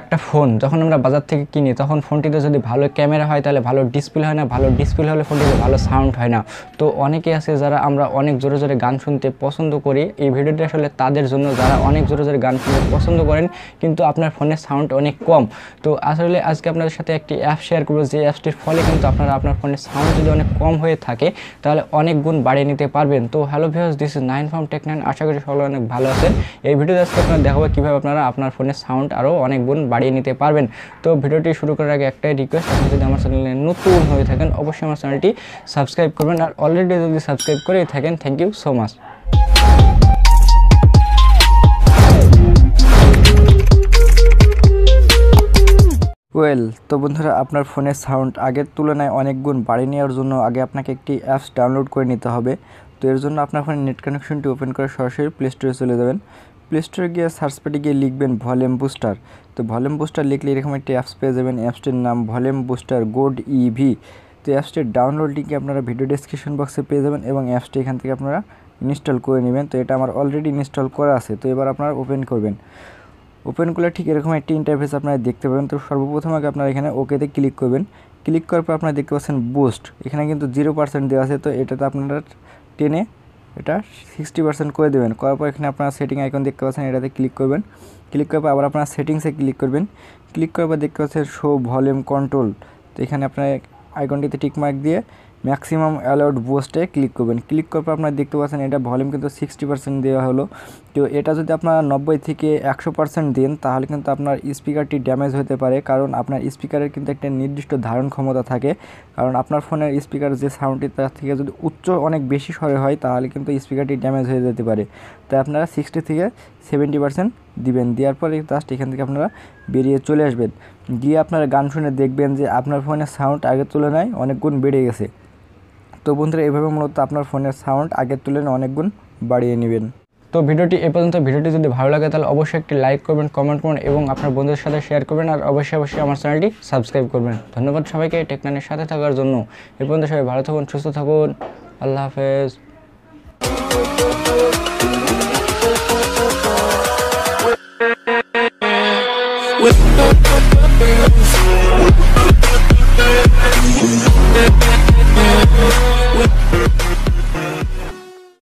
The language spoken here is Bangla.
একটা ফোন যখন আমরা বাজার থেকে কিনি তখন ফোনটিতে যদি ভালো ক্যামেরা হয় তাহলে ভালো ডিসপ্লে হয় না ভালো ডিসপ্লে হলে ফোনটিতে ভালো সাউন্ড হয় না তো অনেকে আছে যারা আমরা অনেক জোরে জোরে গান শুনতে পছন্দ করি এই ভিডিওটি আসলে তাদের জন্য যারা অনেক জোরে জোরে গান শুনতে পছন্দ করেন কিন্তু আপনার ফোনের সাউন্ড অনেক কম তো আসলে আজকে আপনাদের সাথে একটি অ্যাপ শেয়ার করবো যে অ্যাপটির ফলে কিন্তু আপনারা আপনার ফোনের সাউন্ড যদি অনেক কম হয়ে থাকে তাহলে অনেক গুণ বাড়িয়ে নিতে পারবেন তো hello views this is nine form tech nine আশা করি সকলে অনেক ভালো আছেন এই ভিডিওতে আজকে আপনারা দেখাবো কীভাবে আপনারা আপনার ফোনের সাউন্ড আরও অনেক গুণ গুণ বাড়িয়ে নিতে পারবেন তো ভিডিওটি শুরু করার আগে একটাই রিকোয়েস্ট আপনি যদি আমার চ্যানেলে নতুন হয়ে থাকেন অবশ্যই আমার চ্যানেলটি সাবস্ক্রাইব করবেন আর অলরেডি যদি সাবস্ক্রাইব করে থাকেন thank you so much well তো বন্ধুরা আপনার ফোনের সাউন্ড আগের তুলনায় অনেক গুণ বাড়িয়ে নেওয়ার জন্য আগে আপনাকে একটি অ্যাপস ডাউনলোড করে নিতে হবে তো এর জন্য আপনার ফোনের নেট কানেকশনটি ওপেন করে সরাসরি প্লে স্টোরে চলে যাবেন প্লে স্টোরে গিয়ে সার্চ পেটে গিয়ে লিখবেন ভলিউম বুস্টার তো ভলিউম বুস্টার লিখলে এরকম একটি অ্যাপস পেয়ে যাবেন অ্যাপসটির নাম ভলিউম বুস্টার গোড ইভি তো অ্যাপসটির ডাউনলোড লিঙ্কে আপনারা ভিডিও ডিসক্রিপশন বক্সে পেয়ে যাবেন এবং অ্যাপসটি এখান থেকে আপনারা ইনস্টল করে নেবেন তো এটা আমার অলরেডি ইনস্টল করা আছে তো এবার আপনারা ওপেন করবেন ওপেন করলে ঠিক এরকম একটি ইন্টারফেস আপনারা দেখতে পাবেন তো সর্বপ্রথম আগে আপনারা এখানে ওকেতে ক্লিক করবেন ক্লিক করার পর আপনারা দেখতে পাচ্ছেন বুস্ট এখানে কিন্তু জিরো পার্সেন্ট দেওয়া আছে তো এটাতে আপনারা টেনে এটা সিক্সটি পার্সেন্ট করে দেবেন করার পর এখানে আপনারা সেটিং আইকন দেখতে পাচ্ছেন এটাতে ক্লিক করবেন ক্লিক করার পর আবার আপনারা সেটিংসে ক্লিক করবেন ক্লিক করার পর দেখতে পাচ্ছেন শো ভলিউম কন্ট্রোল তো এখানে আপনার আইকনটিতে টিকমার্ক দিয়ে ম্যাক্সিমাম অ্যালাউড বোস্টে ক্লিক করবেন ক্লিক করার পর আপনারা দেখতে পাচ্ছেন এটা ভলিউম কিন্তু সিক্সটি পার্সেন্ট দেওয়া হলো তো এটা যদি আপনারা নব্বই থেকে একশো পার্সেন্ট দেন তাহলে কিন্তু আপনার স্পিকারটি ড্যামেজ হতে পারে কারণ আপনার স্পিকারের কিন্তু একটা নির্দিষ্ট ধারণ ক্ষমতা থাকে কারণ আপনার ফোনের স্পিকার যে সাউন্ডটি তার থেকে যদি উচ্চ অনেক বেশি স্বরে হয় তাহলে কিন্তু স্পিকারটি ড্যামেজ হয়ে যেতে পারে তাই আপনারা সিক্সটি থেকে সেভেন্টি পার্সেন্ট দিবেন দেওয়ার পরে জাস্ট এখান থেকে আপনারা বেরিয়ে চলে আসবেন গিয়ে আপনারা গান শুনে দেখবেন যে আপনার ফোনের সাউন্ড আগের তুলনায় অনেক গুণ বেড়ে গেছে তো বন্ধুরা এইভাবে মূলত আপনার ফোনের সাউন্ড আগের তুলনায় অনেক গুণ বাড়িয়ে নেবেন তো ভিডিওটি এ পর্যন্ত ভিডিওটি যদি ভালো লাগে তাহলে অবশ্যই একটি লাইক করবেন কমেন্ট করুন এবং আপনার বন্ধুদের সাথে শেয়ার করবেন আর অবশ্যই অবশ্যই আমার চ্যানেলটি সাবস্ক্রাইব করবেন ধন্যবাদ সবাইকে টেকনানের সাথে থাকার জন্য এ পর্যন্ত সবাই ভালো থাকুন সুস্থ থাকুন আল্লাহ হাফেজ with